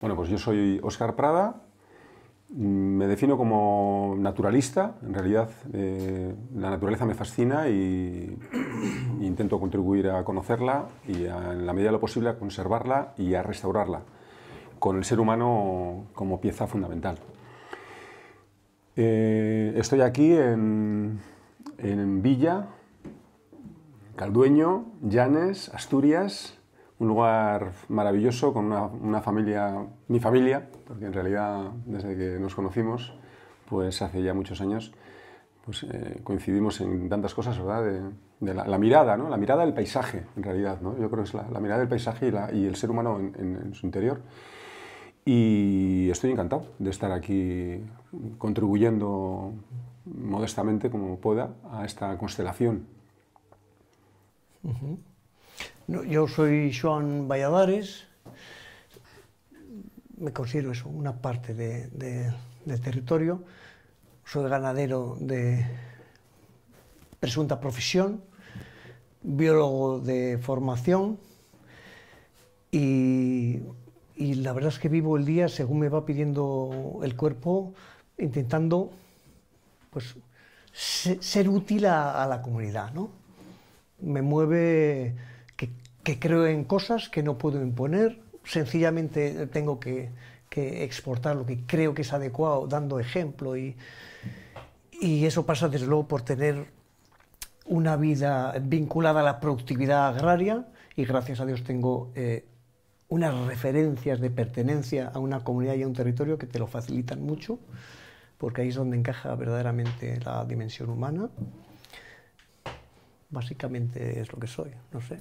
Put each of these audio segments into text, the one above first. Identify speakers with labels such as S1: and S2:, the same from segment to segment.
S1: Bueno, pues yo soy Óscar Prada, mm, me defino como
S2: naturalista, en realidad eh, la naturaleza me fascina y, intento contribuir a conocerla y en la medida de lo posible a conservarla y a restaurarla, con el ser humano como pieza fundamental. Eh, estoy aquí en, en Villa, Caldueño, Llanes, Asturias, un lugar maravilloso con una, familia, mi familia, porque en realidad desde que nos conocimos, pues hace ya muchos años, pues eh, coincidimos en tantas cosas, ¿verdad? De, la, mirada, ¿no? La mirada del paisaje, en realidad, ¿no? Yo creo que es la, mirada del paisaje y, la, y, el ser humano en, su interior. Y estoy encantado de estar aquí contribuyendo modestamente, como pueda, a esta constelación.
S3: Yo soy Joan Valladares, me considero eso, una parte del territorio, soy ganadero de presunta profesión, biólogo de formación y, la verdad es que vivo el día según me va pidiendo el cuerpo, intentando pues, ser útil a, la comunidad. Me mueve creo en cosas que no puedo imponer, sencillamente eh, tengo que, exportar lo que creo que es adecuado, dando ejemplo y, eso pasa desde luego por tener una vida vinculada a la productividad agraria y gracias a Dios tengo eh, unas referencias de pertenencia a una comunidad y a un territorio que te lo facilitan mucho, porque ahí es donde encaja verdaderamente la dimensión humana. Básicamente es
S1: lo que soy, no sé.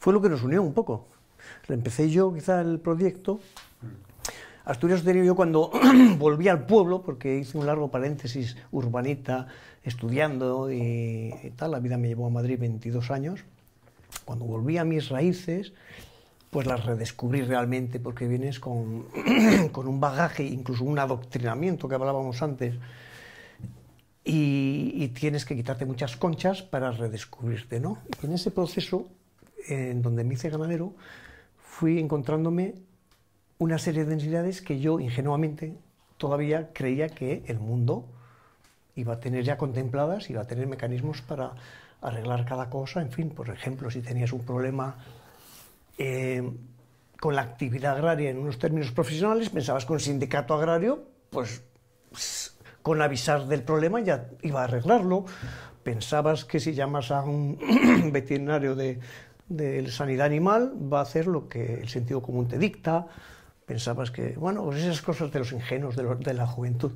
S1: fue lo que nos unió un poco. empecé yo quizá
S3: el proyecto. Asturias tenía yo cuando volví al pueblo, porque hice un largo paréntesis urbanita, estudiando y, tal, la vida me llevó a Madrid 22 años, cuando volví a mis raíces, pues las redescubrí realmente, porque vienes con, un bagaje, incluso un adoctrinamiento que hablábamos antes, y, y, tienes que quitarte muchas conchas para redescubrirte, ¿no? en ese proceso en donde me hice ganadero, fui encontrándome una serie de densidades que yo ingenuamente todavía creía que el mundo iba a tener ya contempladas, iba a tener mecanismos para arreglar cada cosa, en fin, por ejemplo, si tenías un problema eh, con la actividad agraria en unos términos profesionales, pensabas con sindicato agrario, pues con avisar del problema ya iba a arreglarlo. Pensabas que si llamas a un veterinario de, de sanidad animal va a hacer lo que el sentido común te dicta. Pensabas que, bueno, pues esas cosas de los ingenuos de, la juventud.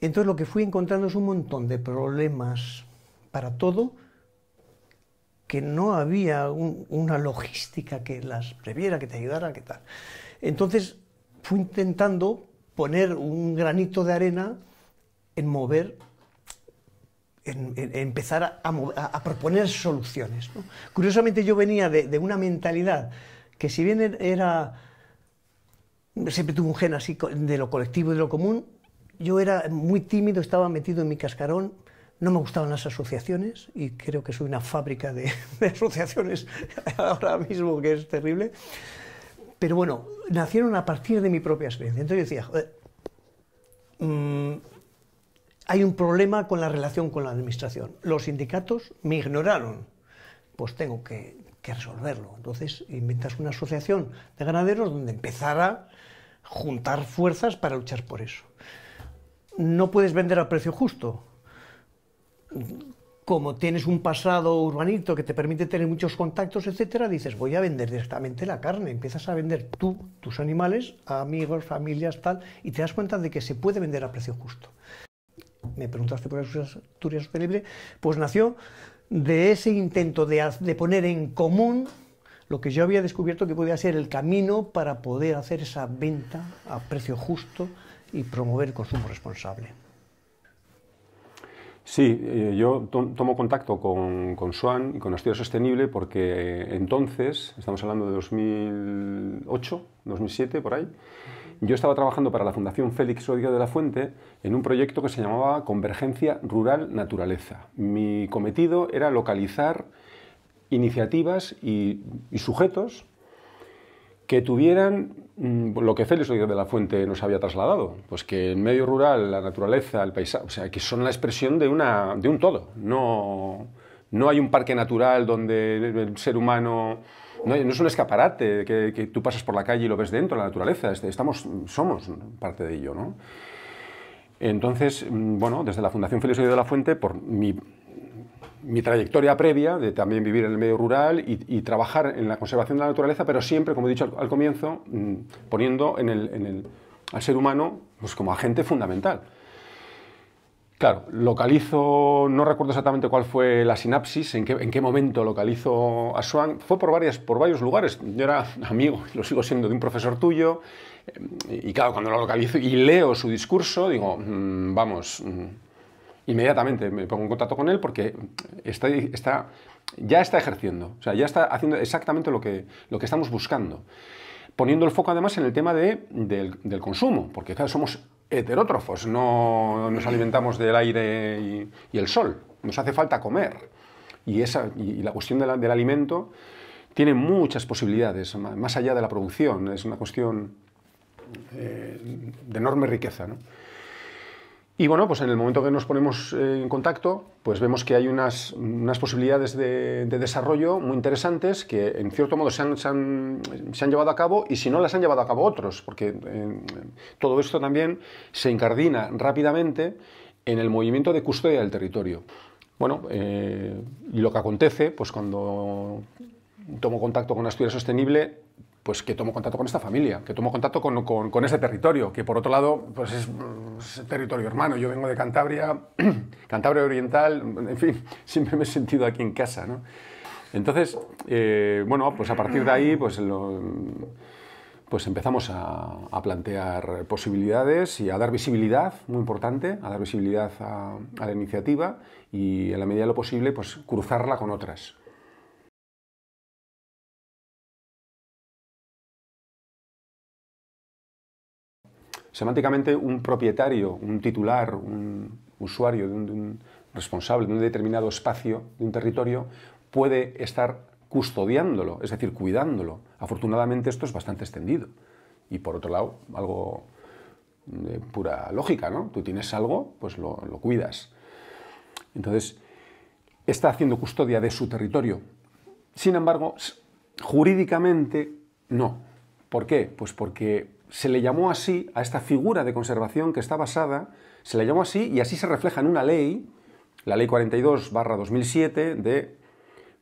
S3: Entonces lo que fui encontrando es un montón de problemas para todo, que no había una logística que las previera, que te ayudara, que tal. Entonces fui intentando poner un granito de arena en mover empezar a, proponer soluciones. Curiosamente yo venía de, una mentalidad que si bien er, era, siempre tuve un gen así de lo colectivo y de lo común, yo era muy tímido, estaba metido en mi cascarón, no me gustaban las asociaciones y creo que soy una fábrica de, asociaciones ahora mismo que es terrible. Pero bueno, nacieron a partir de mi propia experiencia. Entonces yo decía, mm, hay un problema con la relación con la administración. Los sindicatos me ignoraron, pues tengo que, resolverlo. Entonces inventas una asociación de ganaderos donde empezar a juntar fuerzas para luchar por eso. No puedes vender a precio justo. Como tienes un pasado urbanito que te permite tener muchos contactos, etcétera, dices, voy a vender directamente la carne. Empiezas a vender tú, tus animales, a amigos, familias, tal, y te das cuenta de que se puede vender a precio justo me preguntaste por Asturias Sostenible, pues nació de ese intento de, poner en común lo que yo había descubierto que podía ser el camino para poder hacer esa venta a precio justo y promover el consumo responsable.
S2: Sí, eh, yo tomo contacto con, con Swan y con Asturias Sostenible porque eh, entonces, estamos hablando de 2008, 2007, por ahí, yo estaba trabajando para la Fundación Félix Odio de la Fuente en un proyecto que se llamaba Convergencia Rural-Naturaleza. Mi cometido era localizar iniciativas y, sujetos que tuvieran mm, lo que Félix Odio de la Fuente nos había trasladado, pues que el medio rural, la naturaleza, el paisaje, o sea, que son la expresión de, una, de un todo. No, no hay un parque natural donde el ser humano no, es un escaparate que, tú pasas por la calle y lo ves dentro, la naturaleza, este, estamos, somos parte de ello. ¿no? Entonces, mm, bueno, desde la Fundación Felicidad de la Fuente, por mi, trayectoria previa de también vivir en el medio rural y, trabajar en la conservación de la naturaleza, pero siempre, como he dicho al, comienzo, mm, poniendo el, al ser humano pues como agente fundamental. Claro, localizo, no recuerdo exactamente cuál fue la sinapsis, en qué, momento localizo a Swan. Fue por, varias, por varios lugares. Yo era amigo, lo sigo siendo, de un profesor tuyo. Em, y claro, cuando lo localizo y leo su discurso, digo, mm, vamos, mm". inmediatamente me pongo en contacto con él porque está, ya está ejerciendo, o sea, ya está haciendo exactamente lo que, lo que estamos buscando. Poniendo el foco además en el tema del, del consumo, porque claro, somos heterótrofos, no nos alimentamos del aire y, el sol, nos hace falta comer. Y, esa, y la cuestión del alimento tiene muchas posibilidades, más allá de la producción, es una cuestión eh, de enorme riqueza. ¿no? Y bueno, pues en el momento que nos ponemos eh, en contacto, pues vemos que hay unas, posibilidades de, desarrollo muy interesantes que en cierto modo se han, se, han, llevado a cabo y si no las han llevado a cabo otros, porque eh, todo esto también se incardina rápidamente en el movimiento de custodia del territorio. Bueno, y eh, lo que acontece, pues cuando tomo contacto con Asturias Sostenible, pues que tomo contacto con esta familia, que tomo contacto con, con, ese territorio, que por otro lado pues es, territorio hermano. Yo vengo de Cantabria, Cantabria Oriental, en fin, siempre me he sentido aquí en casa. ¿no? Entonces, eh, bueno, pues a partir de ahí pues, pues empezamos a, plantear posibilidades y a dar visibilidad, muy importante, a
S1: dar visibilidad a, la iniciativa y en la medida de lo posible pues cruzarla con otras, Semánticamente, un propietario, un titular,
S2: un usuario, de un, responsable de un determinado espacio, de un territorio, puede estar custodiándolo, es decir, cuidándolo. Afortunadamente esto es bastante extendido. Y por otro lado, algo de eh, pura lógica, ¿no? Tú tienes algo, pues lo, lo cuidas. Entonces, está haciendo custodia de su territorio. Sin embargo, jurídicamente no. ¿Por qué? Pues porque se le llamó así a esta figura de conservación que está basada, se le llamó así y así se refleja en una ley, la ley 42-2007 de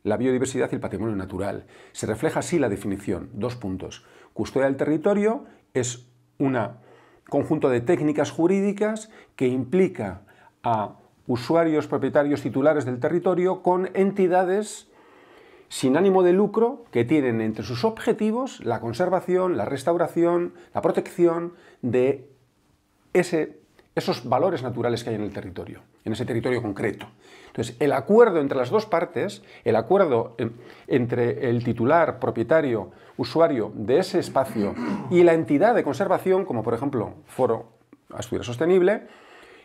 S2: la biodiversidad y el patrimonio natural. Se refleja así la definición, dos puntos. Custodia del territorio es un conjunto de técnicas jurídicas que implica a usuarios, propietarios, titulares del territorio con entidades sin ánimo de lucro que tienen entre sus objetivos la conservación, la restauración, la protección de ese, esos valores naturales que hay en el territorio, en ese territorio concreto. Entonces, el acuerdo entre las dos partes, el acuerdo entre el titular, propietario, usuario de ese espacio y la entidad de conservación, como por ejemplo Foro Asturias Sostenible,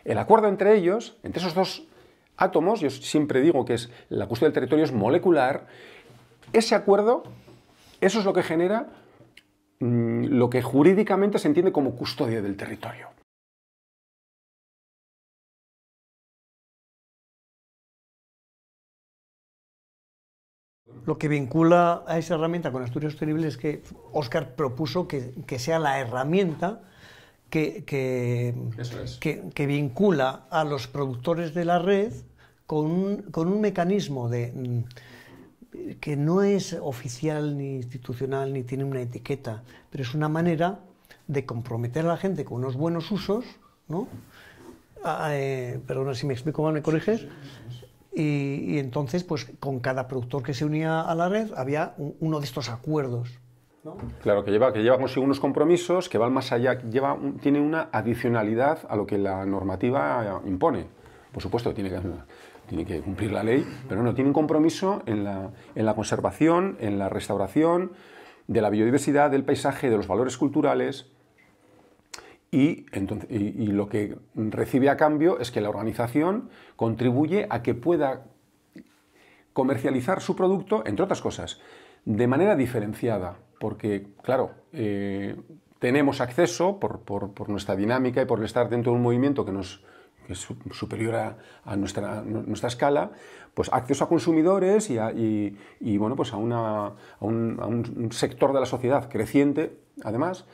S2: el acuerdo entre ellos, entre esos dos átomos, yo siempre digo que es la custodia del territorio es molecular, ese acuerdo, eso es lo que genera mm,
S1: lo que jurídicamente se entiende como custodia del territorio. Lo que vincula a esa herramienta con Asturias Sostenibles es que Oscar propuso
S3: que, sea la herramienta que, que, vincula a los productores de la red con un mecanismo de mm, que no es oficial ni institucional ni tiene una etiqueta, pero es una manera de comprometer a la gente con unos buenos usos, ¿no? Ah, eh, perdona si me explico mal, me corriges. Y, entonces, pues con cada productor que se unía a la red había uno de estos acuerdos.
S2: Claro, que lleva, que lleva consigo unos compromisos que van más allá, lleva tiene una adicionalidad a lo que la normativa impone. Por supuesto, tiene que tiene que cumplir la ley, pero no, tiene un compromiso en la, en la conservación, en la restauración de la biodiversidad, del paisaje, de los valores culturales. Y, entonces, lo que recibe a cambio es que la organización contribuye a que pueda comercializar su producto, entre otras cosas, de manera diferenciada, porque, claro, eh, tenemos acceso por, nuestra dinámica y por estar dentro de un movimiento que nos que es superior a, nuestra, escala, pues acceso a consumidores y, a, bueno, pues a, un, sector de la sociedad creciente, además,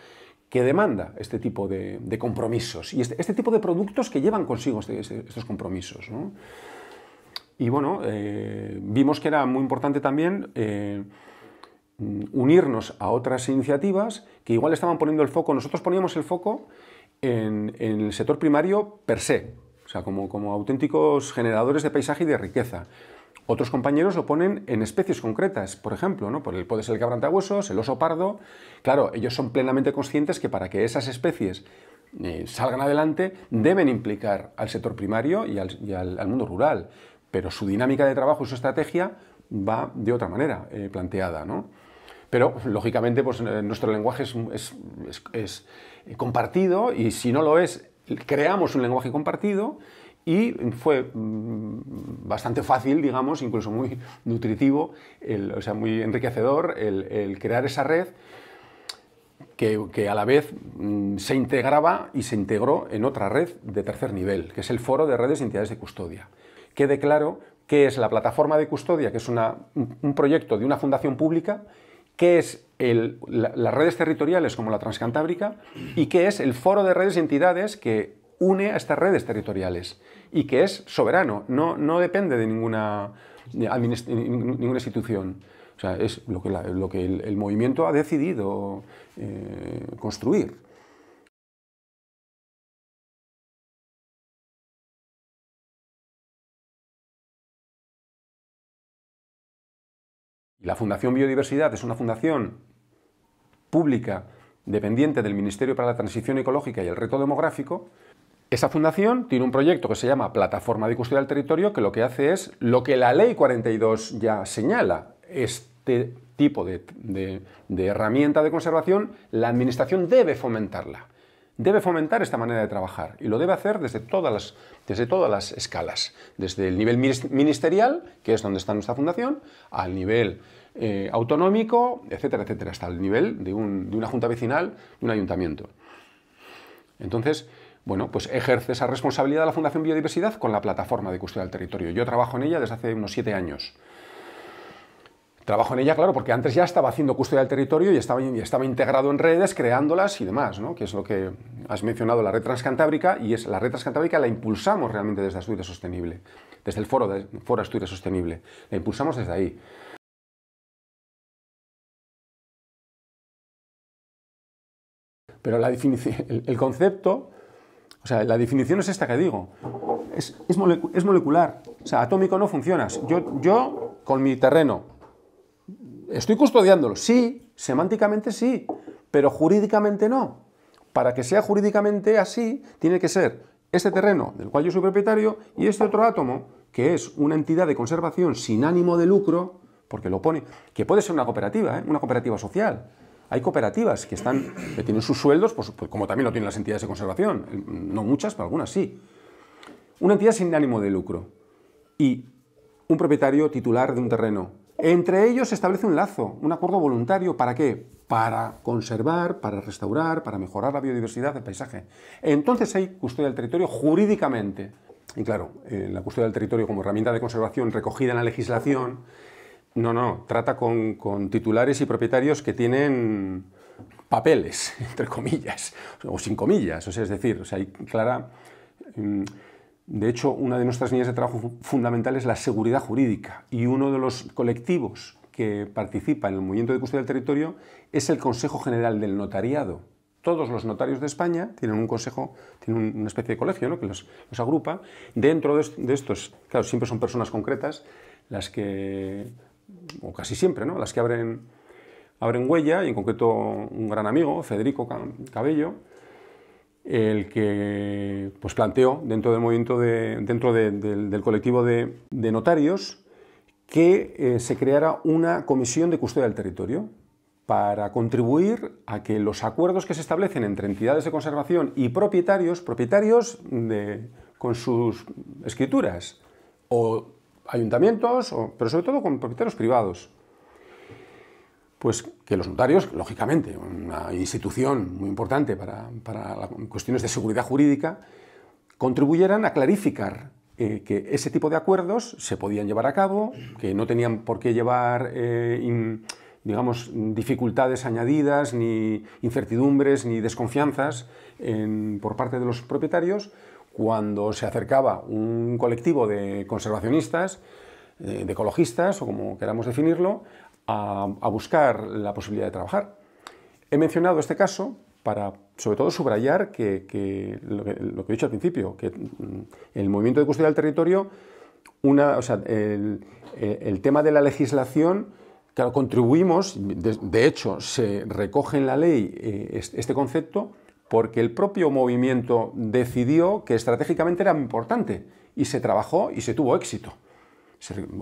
S2: que demanda este tipo de, compromisos y este, este, tipo de productos que llevan consigo este, este, estos compromisos. Y bueno, eh, vimos que era muy importante también eh, unirnos a otras iniciativas que igual estaban poniendo el foco, nosotros poníamos el foco en, el sector primario per se, o sea, como, auténticos generadores de paisaje y de riqueza. Otros compañeros lo ponen en especies concretas, por ejemplo, ¿no? Por el, puede ser el el oso pardo. Claro, ellos son plenamente conscientes que para que esas especies eh, salgan adelante deben implicar al sector primario y, al, mundo rural, pero su dinámica de trabajo y su estrategia va de otra manera eh, planteada, ¿no? Pero, lógicamente, pues, eh, nuestro lenguaje es, eh, compartido y si no lo es, creamos un lenguaje compartido y fue mm, bastante fácil, digamos, incluso muy nutritivo, o sea, muy enriquecedor el, crear esa red que, a la vez mm, se integraba y se integró en otra red de tercer nivel, que es el Foro de Redes y Entidades de Custodia. Quede claro que es la plataforma de custodia, que es un proyecto de una fundación pública qué es las redes territoriales como la Transcantábrica y qué es el foro de redes y entidades que une a estas redes territoriales y que es soberano, no, no depende de ninguna, ninguna institución. O sea, es lo que, lo que el, movimiento ha decidido eh,
S1: construir. la Fundación Biodiversidad es una fundación pública
S2: dependiente del Ministerio para la Transición Ecológica y el Reto Demográfico. Esa fundación tiene un proyecto que se llama Plataforma de Custodia del Territorio, que lo que hace es lo que la Ley 42 ya señala. Este tipo de herramienta de conservación, la Administración debe fomentarla debe fomentar esta manera de trabajar y lo debe hacer desde todas las, desde todas las escalas, desde el nivel ministerial, que es donde está nuestra fundación, al nivel eh, autonómico, etcétera, etcétera, hasta el nivel de, una junta vecinal, de un ayuntamiento. Entonces, bueno, pues ejerce esa responsabilidad de la Fundación Biodiversidad con la plataforma de custodia del territorio. Yo trabajo en ella desde hace unos siete años. Trabajo en ella, claro, porque antes ya estaba haciendo custodia del territorio y estaba, integrado en redes, creándolas y demás, que es lo que has mencionado, la red transcantábrica, y es la red transcantábrica la impulsamos
S1: realmente desde Asturias Sostenible, desde el foro, de, foro Asturias Sostenible, la impulsamos desde ahí. Pero el, concepto, o sea, la definición es esta que digo.
S2: Es, molecular. O sea, atómico no funciona, yo con mi terreno, Estoy custodiándolo, sí, semánticamente sí, pero jurídicamente no. Para que sea jurídicamente así, tiene que ser este terreno del cual yo soy propietario y este otro átomo, que es una entidad de conservación sin ánimo de lucro, porque lo pone, que puede ser una cooperativa, ¿eh? una cooperativa social. Hay cooperativas que, están, que tienen sus sueldos, pues, pues, como también lo tienen las entidades de conservación, mm, no muchas, pero algunas sí. Una entidad sin ánimo de lucro y un propietario titular de un terreno entre ellos se establece un lazo, un acuerdo voluntario. ¿Para qué? Para conservar, para restaurar, para mejorar la biodiversidad del paisaje. Entonces hay custodia del territorio jurídicamente. Y claro, eh, la custodia del territorio como herramienta de conservación recogida en la legislación, no, no, trata con, titulares y propietarios que tienen papeles, entre comillas, o sin comillas. O sea, es decir, o sea, hay clara... Mm, de hecho, una de nuestras líneas de trabajo fundamental es la seguridad jurídica y uno de los colectivos que participa en el movimiento de custodia del territorio es el Consejo General del Notariado. Todos los notarios de España tienen un consejo, tienen una especie de colegio que los, agrupa. Dentro de, estos, claro, siempre son personas concretas las que, o casi siempre, ¿no? las que abren, abren huella, y en concreto un gran amigo, Federico Cabello, el que pues, planteó dentro del movimiento de, dentro del colectivo de, notarios que eh, se creara una comisión de custodia del territorio para contribuir a que los acuerdos que se establecen entre entidades de conservación y propietarios, propietarios con sus escrituras, o ayuntamientos, pero sobre todo con propietarios privados, pues que los notarios, lógicamente, una institución muy importante para, cuestiones de seguridad jurídica, contribuyeran a clarificar eh, que ese tipo de acuerdos se podían llevar a cabo, que no tenían por qué llevar, eh, digamos, dificultades añadidas, ni incertidumbres, ni desconfianzas por parte de los propietarios, cuando se acercaba un colectivo de conservacionistas, eh, de ecologistas, o como queramos definirlo, a, buscar la posibilidad de trabajar. He mencionado este caso para, sobre todo, subrayar que, lo que, he dicho al principio, que mm, el movimiento de custodia del territorio, una, o sea, el, tema de la legislación, que contribuimos, de, hecho, se recoge en la ley eh, este concepto, porque el propio movimiento decidió que estratégicamente era importante y se trabajó y se tuvo éxito.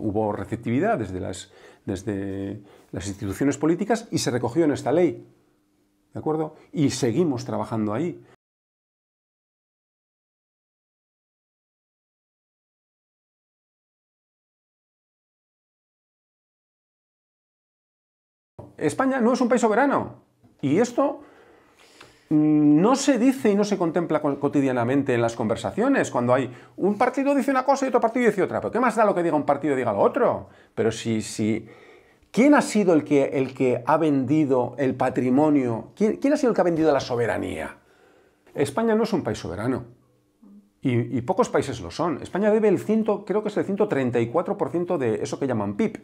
S2: hubo receptividad desde las, desde las instituciones políticas y se recogió en esta ley. ¿De acuerdo?
S1: Y seguimos trabajando ahí. España no es un país soberano. Y esto
S2: Mm, no se dice y no se contempla cotidianamente en las conversaciones, cuando hay un partido dice una cosa y otro partido dice otra. Pero ¿qué más da lo que diga un partido y diga lo otro? Pero si, si ¿quién ha sido el que, el que ha vendido el patrimonio? ¿Quién, ha sido el que ha vendido la soberanía? España no es un país soberano. Y, pocos países lo son. España debe el ciento, creo que es el 134% de eso que llaman PIB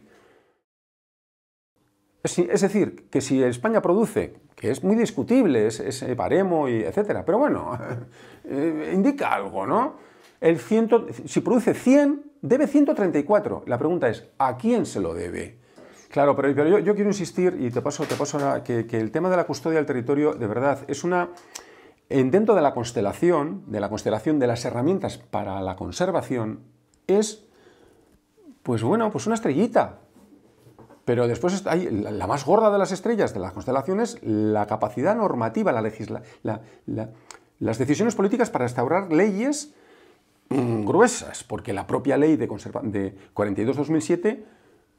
S2: es decir, que si España produce, que es muy discutible ese es paremo, eh, y etcétera, pero bueno, eh, indica algo, ¿no? El ciento, si produce 100, debe 134. La pregunta es, ¿a quién se lo debe? Claro, pero, yo, quiero insistir, y te paso, te paso ahora, que, el tema de la custodia del territorio, de verdad, es una... Dentro de la constelación, de la constelación de las herramientas para la conservación, es, pues bueno, pues una estrellita, pero después hay la más gorda de las estrellas de las constelaciones, la capacidad normativa, la, las decisiones políticas para restaurar leyes mm, gruesas, porque la propia ley de, de 42-2007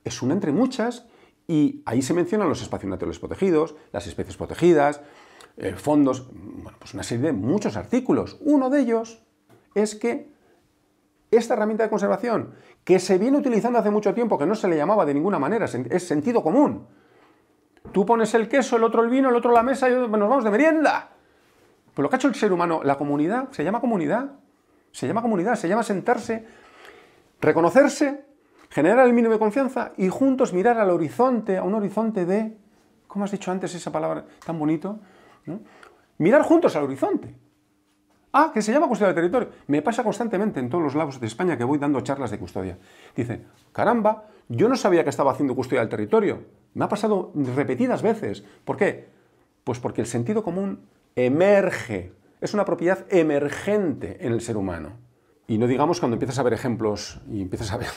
S2: es una entre muchas y ahí se mencionan los espacios naturales protegidos, las especies protegidas, eh, fondos, mm, bueno, pues una serie de muchos artículos. Uno de ellos es que esta herramienta de conservación, que se viene utilizando hace mucho tiempo, que no se le llamaba de ninguna manera, es sentido común. Tú pones el queso, el otro el vino, el otro la mesa y nos vamos de merienda. Pues lo que ha hecho el ser humano, la comunidad, se llama comunidad, se llama comunidad, se llama sentarse, reconocerse, generar el mínimo de confianza y juntos mirar al horizonte, a un horizonte de, ¿cómo has dicho antes esa palabra tan bonito? Mirar juntos al horizonte. Ah, que se llama custodia del territorio. Me pasa constantemente en todos los lados de España que voy dando charlas de custodia. Dicen, caramba, yo no sabía que estaba haciendo custodia del territorio. Me ha pasado repetidas veces. ¿Por qué? Pues porque el sentido común emerge. Es una propiedad emergente en el ser humano. Y no digamos cuando empiezas a ver ejemplos y empiezas a ver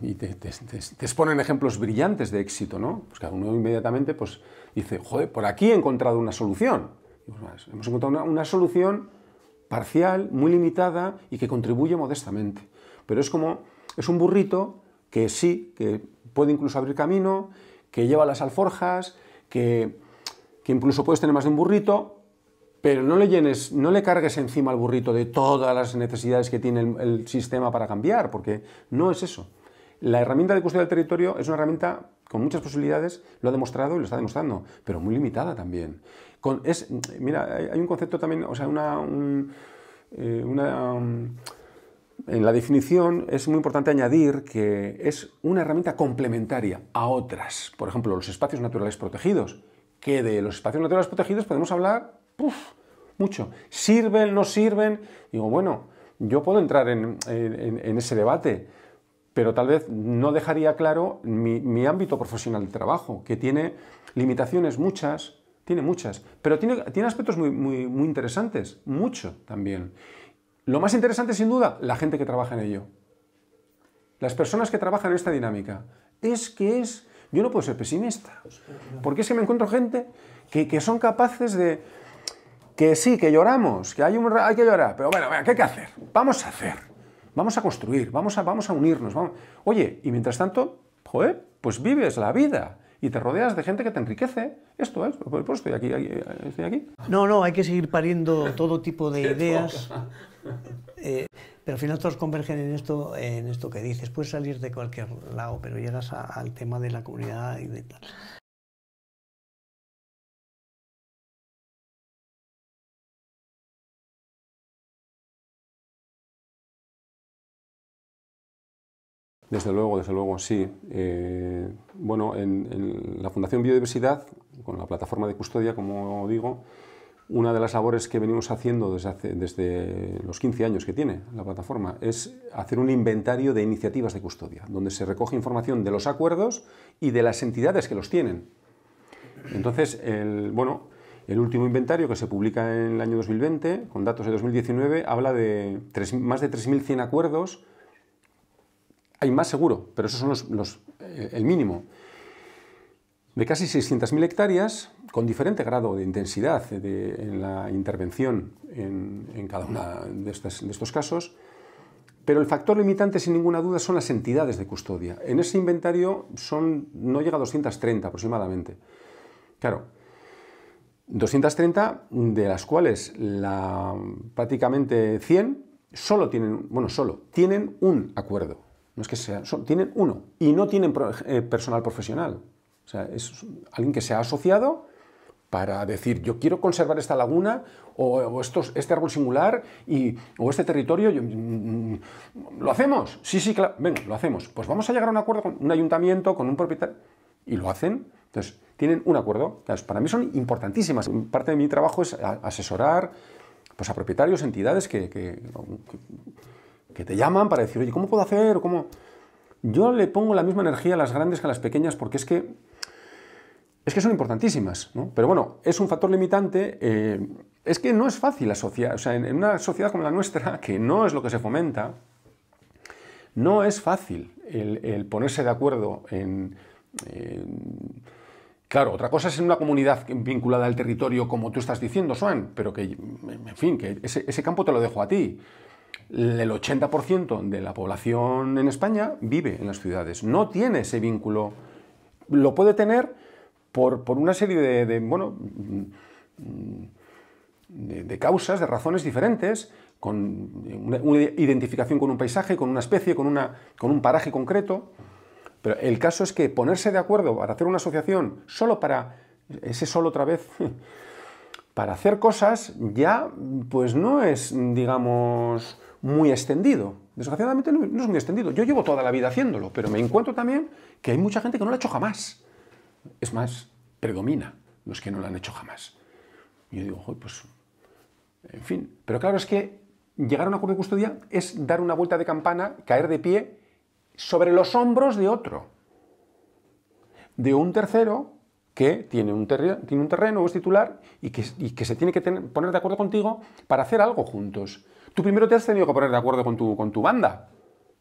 S2: y te, exponen ejemplos brillantes de éxito, ¿no? Pues cada uno inmediatamente pues, dice, joder, por aquí he encontrado una solución. hemos encontrado una solución parcial, muy limitada y que contribuye modestamente. Pero es como, es un burrito que sí, que puede incluso abrir camino, que lleva las alforjas, que, incluso puedes tener más de un burrito, pero no le llenes, no le cargues encima al burrito de todas las necesidades que tiene el, el, sistema para cambiar, porque no es eso. La herramienta de custodia del territorio es una herramienta con muchas posibilidades, lo ha demostrado y lo está demostrando, pero muy limitada también mira, hay, un concepto también, o sea, una, eh, mm, en la definición es muy importante añadir que es una herramienta complementaria a otras. Por ejemplo, los espacios naturales protegidos, que de los espacios naturales protegidos podemos hablar mucho. ¿Sirven? ¿No sirven? Digo, bueno, yo puedo entrar en, ese debate, pero tal vez no dejaría claro mi ámbito profesional de trabajo, que tiene limitaciones muchas tiene muchas, pero tiene, tiene aspectos muy, muy, interesantes, mucho también. Lo más interesante, sin duda, la gente que trabaja en ello. Las personas que trabajan en esta dinámica. Es que es... Yo no puedo ser pesimista. Porque es que me encuentro gente que, son capaces de... Que sí, que lloramos, que hay, un, hay que llorar. Pero bueno, ¿qué hay que hacer? Vamos a hacer. Vamos a construir, vamos a, vamos a unirnos. Vamos... Oye, y mientras tanto, joder, pues vives la vida y te rodeas de gente que te enriquece. Esto es, por eso estoy aquí, estoy aquí.
S3: No, no, hay que seguir pariendo todo tipo de ideas. Eh, pero al final todos convergen en esto, en esto que dices. Puedes salir de cualquier lado, pero llegas al tema de la
S1: comunidad y de tal. Desde luego, desde luego, sí. Eh, bueno,
S2: en, la Fundación Biodiversidad, con la plataforma de custodia, como digo, una de las labores que venimos haciendo desde, los 15 años que tiene la plataforma es hacer un inventario de iniciativas de custodia, donde se recoge información de los acuerdos y de las entidades que los tienen. Entonces, el, bueno, el último inventario que se publica en el año 2020, con datos de 2019, habla de más de 3.100 acuerdos hay más seguro, pero esos son los, eh, el mínimo. De casi 600.000 hectáreas, con diferente grado de intensidad de, en la intervención en, cada uno de, estos casos, pero el factor limitante, sin ninguna duda, son las entidades de custodia. En ese inventario son, no llega a 230 aproximadamente. Claro, 230 de las cuales la, prácticamente 100 solo tienen, bueno, solo tienen un acuerdo. No es que sean, tienen uno y no tienen eh, personal profesional. O sea, es alguien que se ha asociado para decir, yo quiero conservar esta laguna o, estos, este árbol singular y, o este territorio. Mm, mm, ¿Lo hacemos? Sí, sí, claro. Venga, lo hacemos. Pues vamos a llegar a un acuerdo con un ayuntamiento, con un propietario. Y lo hacen. Entonces, tienen un acuerdo. para mí son importantísimas. Parte de mi trabajo es asesorar pues, a propietarios, entidades que, que que te llaman para decir, oye, ¿cómo puedo hacer? ¿Cómo? Yo le pongo la misma energía a las grandes que a las pequeñas porque es que, es que son importantísimas, ¿no? Pero bueno, es un factor limitante. Eh, es que no es fácil asociar, o sea, en, una sociedad como la nuestra, que no es lo que se fomenta, no es fácil el, ponerse de acuerdo en, eh, Claro, otra cosa es en una comunidad vinculada al territorio, como tú estás diciendo, Swan, pero que, en fin, que ese campo te lo dejo a ti el 80% de la población en España vive en las ciudades, no tiene ese vínculo, lo puede tener por, una serie de, bueno, de, causas, de razones diferentes, con una, identificación con un paisaje, con una especie, con, una, con un paraje concreto, pero el caso es que ponerse de acuerdo para hacer una asociación solo para, ese solo otra vez, para hacer cosas ya pues no es, digamos, muy extendido. Desgraciadamente no, es muy extendido. Yo llevo toda la vida haciéndolo, pero me encuentro también que hay mucha gente que no lo ha hecho jamás. Es más, predomina los que no lo han hecho jamás. yo digo, pues, en fin. Pero claro, es que llegar a un acuerdo de custodia es dar una vuelta de campana, caer de pie sobre los hombros de otro, de un tercero que tiene un, terreno, tiene un terreno o es titular y que, se tiene que poner de acuerdo contigo para hacer algo juntos tú primero te has tenido que poner de acuerdo con tu, con tu banda.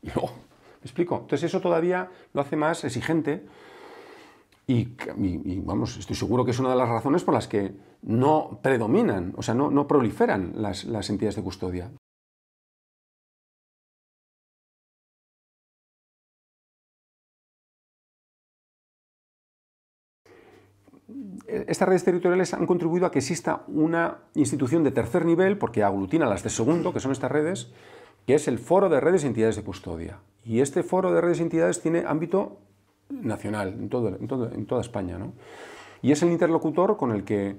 S2: Y luego, ¿me explico? Entonces eso todavía lo hace más exigente y, vamos, estoy seguro que es una de las razones por las que no predominan,
S1: o sea, no, no proliferan las entidades de custodia. estas redes territoriales han contribuido a que exista una
S2: institución de tercer nivel, porque aglutina las de segundo, que son estas redes, que es el Foro de Redes y Entidades de Custodia. Y este Foro de Redes y Entidades tiene ámbito nacional, en, toda España. Y es el interlocutor con el que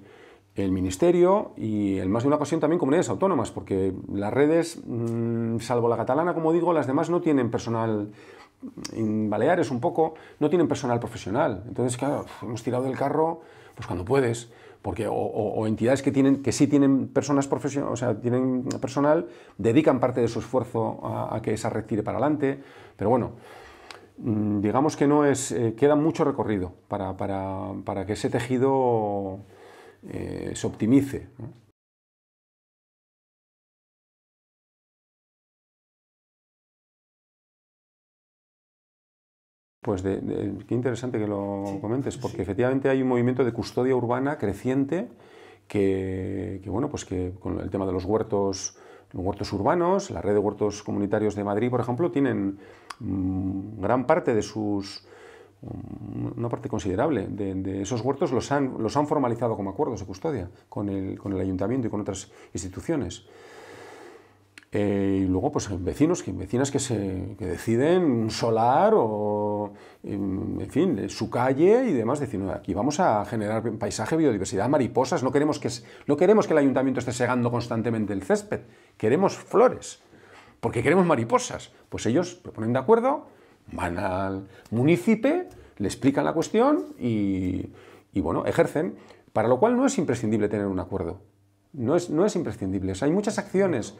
S2: el Ministerio y, en más de una ocasión, también comunidades autónomas, porque las redes, mm, salvo la catalana, como digo, las demás no tienen personal en Baleares un poco, no tienen personal profesional. Entonces, claro, hemos tirado del carro pues cuando puedes, porque o, entidades que tienen que sí tienen personas profesionales, o sea, tienen personal, dedican parte de su esfuerzo a, que esa red tire para adelante, pero bueno, mm, digamos que no es eh, queda mucho recorrido
S1: para, que ese tejido eh, se optimice. ¿no? Pues qué interesante que lo
S2: comentes, porque efectivamente hay un movimiento de custodia urbana creciente que, bueno, pues que con el tema de los huertos, los huertos urbanos, la red de huertos comunitarios de Madrid, por ejemplo, tienen mm, gran parte de sus mm, una parte considerable de, de, esos huertos los han, los han formalizado como acuerdos de custodia con el, con el ayuntamiento y con otras instituciones. Eh, y luego, pues vecinos, que vecinas que, deciden un solar o, en fin, eh, su calle y demás, decir, aquí vamos a generar paisaje, biodiversidad, mariposas, no queremos, que, no queremos que el ayuntamiento esté segando constantemente el césped, queremos flores, porque queremos mariposas. Pues ellos se ponen de acuerdo, van al municipio, le explican la cuestión y bueno, ejercen, para lo cual no es imprescindible tener un acuerdo. No es, imprescindible. hay muchas acciones,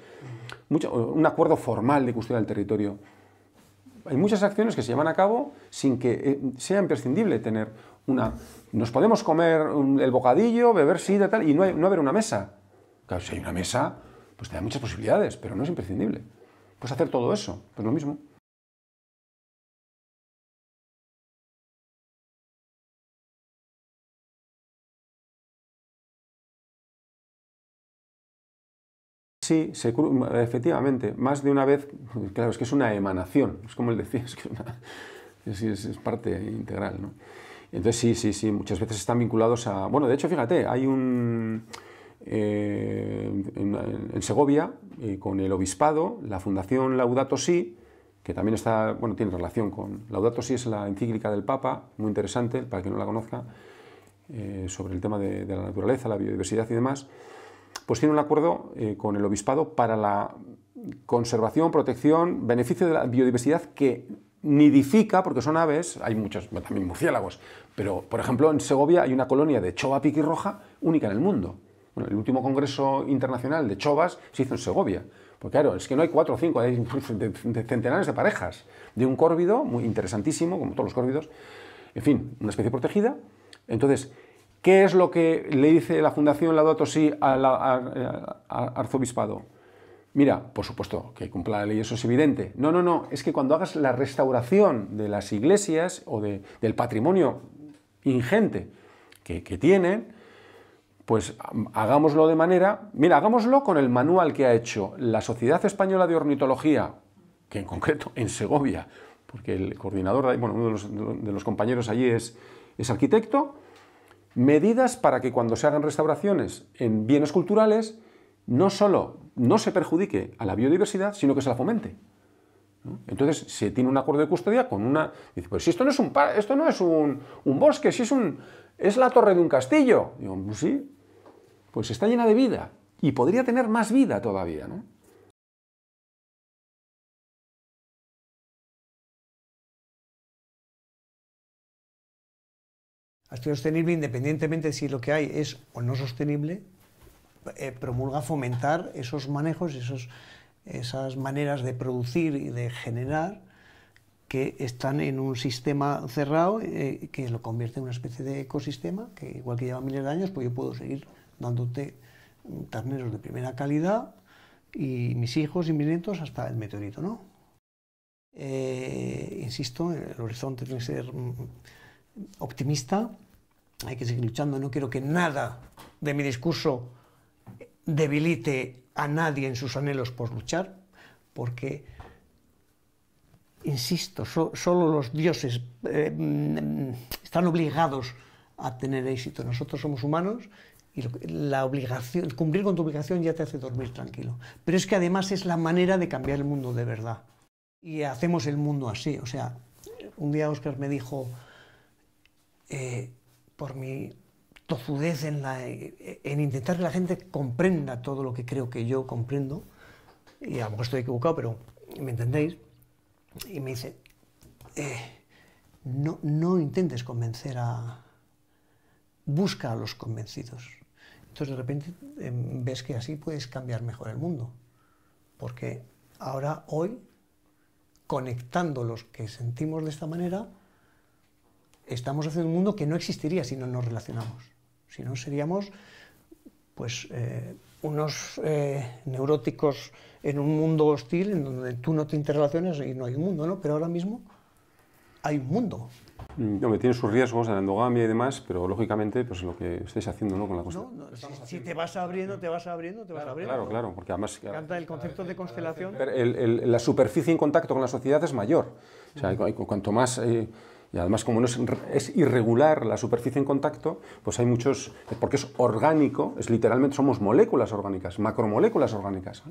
S2: un acuerdo formal de custodia del territorio. Hay muchas acciones que se llevan a cabo sin que eh, sea imprescindible tener una... Nos podemos comer el bocadillo, beber y tal, y no, hay, no haber una mesa.
S1: Claro, si hay una mesa, pues te da muchas posibilidades, pero no es imprescindible. Pues hacer todo eso, pues lo mismo. Sí, efectivamente, más de una vez, claro, es que
S2: es una emanación, es como él decía, es, que es, parte integral, ¿no? Entonces sí, sí, sí, muchas veces están vinculados a... Bueno, de hecho, fíjate, hay un... Eh, en, Segovia, eh, con el obispado, la Fundación Laudato Si, que también está, bueno, tiene relación con... Laudato Si es la encíclica del Papa, muy interesante, para quien no la conozca, eh, sobre el tema de la naturaleza, la biodiversidad y demás pues tiene un acuerdo eh, con el obispado para la conservación, protección, beneficio de la biodiversidad que nidifica, porque son aves, hay muchos, también murciélagos, pero por ejemplo en Segovia hay una colonia de chova piquirroja única en el mundo. Bueno, el último congreso internacional de chovas se hizo en Segovia. Porque claro, es que no hay cuatro o cinco, hay centenares de parejas de un córvido, muy interesantísimo, como todos los córvidos, en fin, una especie protegida. Entonces, ¿Qué es lo que le dice la Fundación Laudato Si al arzobispado? Mira, por supuesto que cumpla la ley, eso es evidente. No, no, no, es que cuando hagas la restauración de las iglesias o del patrimonio ingente que, tienen, pues hagámoslo de manera, mira, hagámoslo con el manual que ha hecho la Sociedad Española de Ornitología, que en concreto en Segovia, porque el coordinador, bueno, uno de los, compañeros allí es, es arquitecto, Medidas para que cuando se hagan restauraciones en bienes culturales, no solo no se perjudique a la biodiversidad, sino que se la fomente. Entonces se tiene un acuerdo de custodia con una... Dice, pues si esto no es un, esto no es un, bosque, si es, un, es la torre de un castillo. Digo, pues sí, pues está llena de vida
S1: y podría tener más vida todavía, ¿no? Acción sostenible, independientemente de si lo que hay es o no sostenible,
S3: eh, promulga fomentar esos manejos, esos, esas maneras de producir y de generar que están en un sistema cerrado eh, que lo convierte en una especie de ecosistema que igual que lleva miles de años, pues yo puedo seguir dándote mm, terneros de primera calidad y mis hijos y mis nietos hasta el meteorito, ¿no? Eh, insisto, el horizonte tiene que ser mm, optimista, hay que seguir luchando, no quiero que nada de mi discurso debilite a nadie en sus anhelos por luchar, porque, insisto, solo los dioses eh, mm, están obligados a tener éxito. Nosotros somos humanos y la obligación, cumplir con tu obligación ya te hace dormir tranquilo. Pero es que además es la manera de cambiar el mundo de verdad. Y hacemos el mundo así. O sea, un día Oscar me dijo, eh, por mi tozudez eh, en, intentar que la gente comprenda todo lo que creo que yo comprendo, y a lo mejor estoy equivocado, pero me entendéis, y me dice, eh, no, intentes convencer a... Busca a los convencidos. Entonces de repente em, ves que así puedes cambiar mejor el mundo. Porque ahora, hoy, conectando los que sentimos de esta manera, estamos haciendo un mundo que no existiría si no nos relacionamos. Si no, seríamos pues, eh, unos eh, neuróticos en un mundo hostil en donde tú no te interrelacionas y no hay un mundo, ¿no? Pero ahora mismo hay un mundo.
S2: No, mm, tiene sus riesgos de la endogamia y demás, pero lógicamente, pues lo que estáis haciendo, ¿no? Con la
S3: constelación. si, te vas abriendo, te vas abriendo, te vas abriendo. Claro, claro, porque además. Me el concepto de constelación.
S2: la superficie en contacto con la sociedad es mayor. O sea, cuanto más. Eh, y además como no es, es, irregular la superficie en contacto, pues hay muchos, porque es orgánico, es literalmente somos moléculas orgánicas, macromoléculas orgánicas.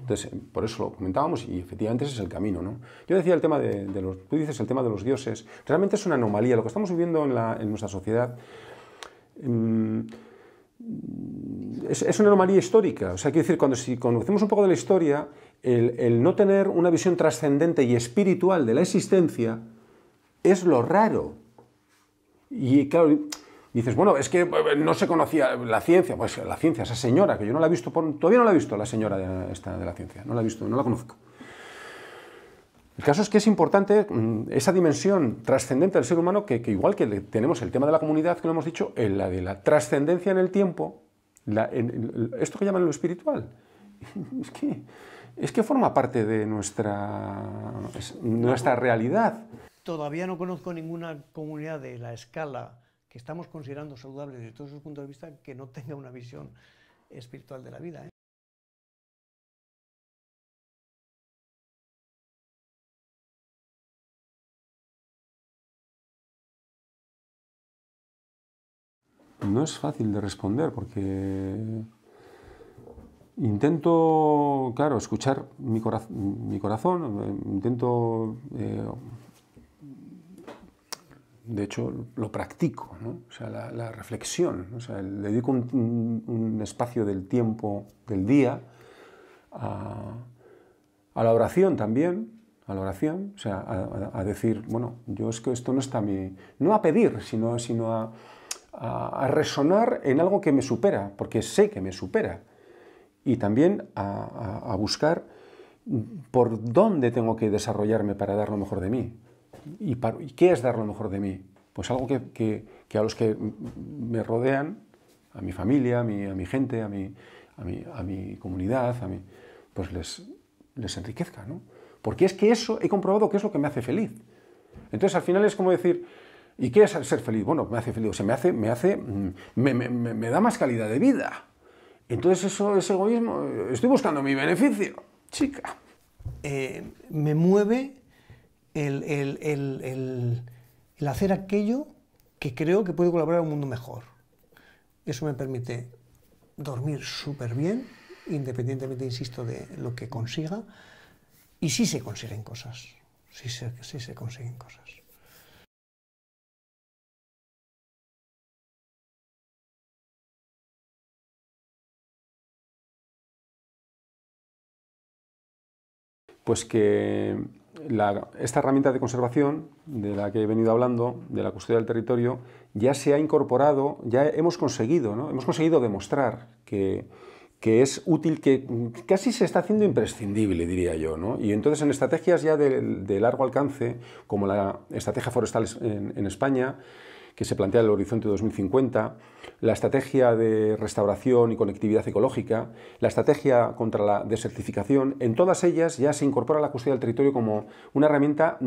S2: Entonces, por eso lo comentábamos y efectivamente ese es el camino. ¿no? Yo decía el tema de, los, tú dices el tema de los dioses, realmente es una anomalía, lo que estamos viviendo en, nuestra sociedad. Mm, es, una anomalía histórica. O sea, quiero decir, cuando si conocemos un poco de la historia, el, el no tener una visión trascendente y espiritual de la existencia, es lo raro. Y claro, dices, bueno, es que eh, no se conocía la ciencia, pues la ciencia, esa señora, que yo no la he visto, todavía no la he visto, la señora de, esta de la ciencia, no la he visto, no la conozco. El caso es que es importante mm, esa dimensión trascendente del ser humano, que, igual que tenemos el tema de la comunidad, que lo hemos dicho, en la de la trascendencia en el tiempo, esto que llaman lo espiritual, es que, forma parte de nuestra, nuestra realidad
S3: todavía no conozco ninguna comunidad de la escala que estamos considerando saludable desde todos esos puntos de vista que no tenga una visión espiritual de
S1: la vida. ¿eh? No es fácil de responder porque
S2: intento, claro, escuchar mi, corazón, eh, intento eh, de hecho, lo practico, o sea, la, reflexión, le dedico un, espacio del tiempo, del día, a, la oración también, a la oración, o sea, a, decir, bueno, yo es que esto no está a mí, no a pedir, sino, sino a, resonar en algo que me supera, porque sé que me supera, y también a buscar por dónde tengo que desarrollarme para dar lo mejor de mí y, qué es dar lo mejor de mí? Pues algo que, a los que me rodean, a mi familia, a mi, a mi gente, a mi, comunidad, a mí pues les, les enriquezca, Porque es que eso he comprobado que es lo que me hace feliz. Entonces al final es como decir, ¿y qué es ser feliz? Bueno, me hace feliz, o sea, me hace, me hace, mm, me, da más calidad de vida. Entonces eso
S3: es egoísmo, estoy buscando mi beneficio, chica. Eh, me mueve el, hacer aquello que creo que puede colaborar a un mundo mejor. Eso me permite dormir súper bien, independientemente, insisto, de lo que consiga. Y sí se consiguen cosas,
S1: sí se, sí se consiguen cosas. Pues que
S2: esta herramienta de conservación de la que he venido hablando, de la custodia del territorio, ya se ha incorporado, ya hemos conseguido, hemos conseguido demostrar que, es útil, que casi se está haciendo imprescindible, diría yo. ¿no? Y entonces en estrategias ya de, largo alcance, como la estrategia forestal en España, que se plantea el horizonte 2050, la estrategia de restauración y conectividad ecológica, la estrategia contra la desertificación, en todas ellas ya se incorpora la custodia del territorio como una herramienta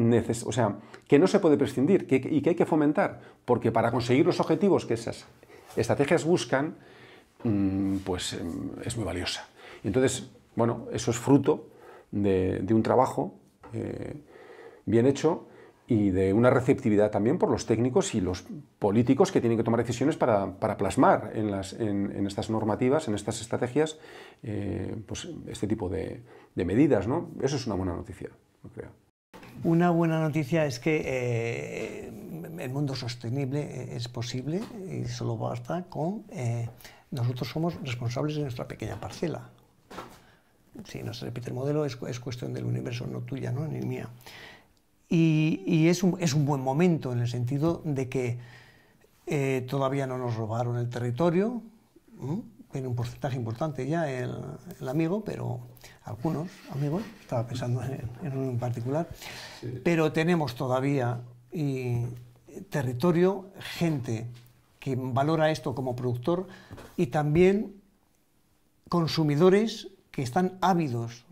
S2: o sea, que no se puede prescindir y que hay que fomentar, porque para conseguir los objetivos que esas estrategias buscan, mm, pues mm, es muy valiosa. Entonces, bueno, eso es fruto de, un trabajo eh, bien hecho y de una receptividad también por los técnicos y los políticos que tienen que tomar decisiones para, para plasmar en, las, en, estas normativas, en estas estrategias, eh, pues este tipo de, medidas. ¿no? Eso es una buena noticia, creo.
S3: Una buena noticia es que eh, el mundo sostenible eh, es posible y solo basta con nosotros somos responsables de nuestra pequeña parcela. Si no se repite el modelo, es, es cuestión del universo, no tuya, ¿no? ni mía. Y, es, un, es, un, buen momento en el sentido de que eh, todavía no nos robaron el territorio, en tiene un porcentaje importante ya el, amigo, pero algunos amigos, estaba pensando en, uno en particular, pero tenemos todavía territorio, gente que valora esto como productor y también consumidores que están ávidos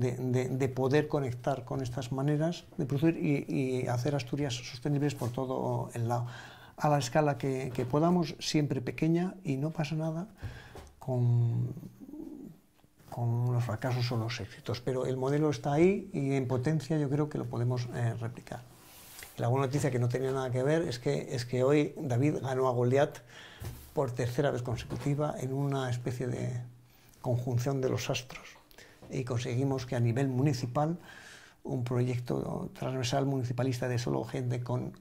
S3: de, poder conectar con estas maneras de producir y, hacer Asturias sostenibles por todo el lado, a la escala que, podamos, siempre pequeña y no pasa nada con, con, los fracasos o los éxitos, pero el modelo está ahí y en potencia yo creo que lo podemos eh, replicar. La buena noticia que no tenía nada que ver es que, es que hoy David ganó a Goliat por tercera vez consecutiva en una especie de conjunción de los astros y conseguimos que a nivel municipal un proyecto transversal municipalista de solo gente con,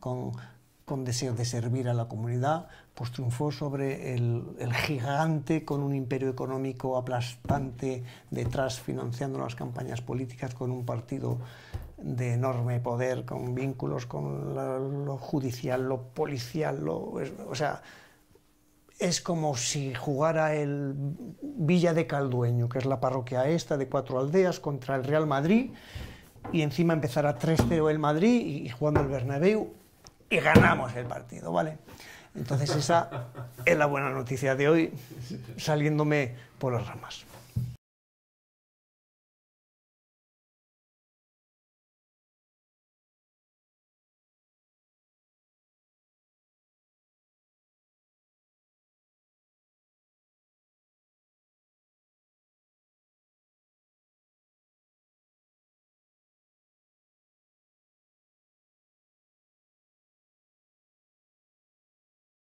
S3: deseo de servir a la comunidad, pues triunfó sobre el, gigante con un imperio económico aplastante detrás, financiando las campañas políticas con un partido de enorme poder, con vínculos con lo judicial, lo policial, lo, o sea, es como si jugara el Villa de Caldueño, que es la parroquia esta de cuatro aldeas, contra el Real Madrid, y encima empezara 3-0 el Madrid y jugando el Bernabéu, y ganamos el partido, ¿vale?
S1: Entonces esa es la buena noticia de hoy, saliéndome por las ramas.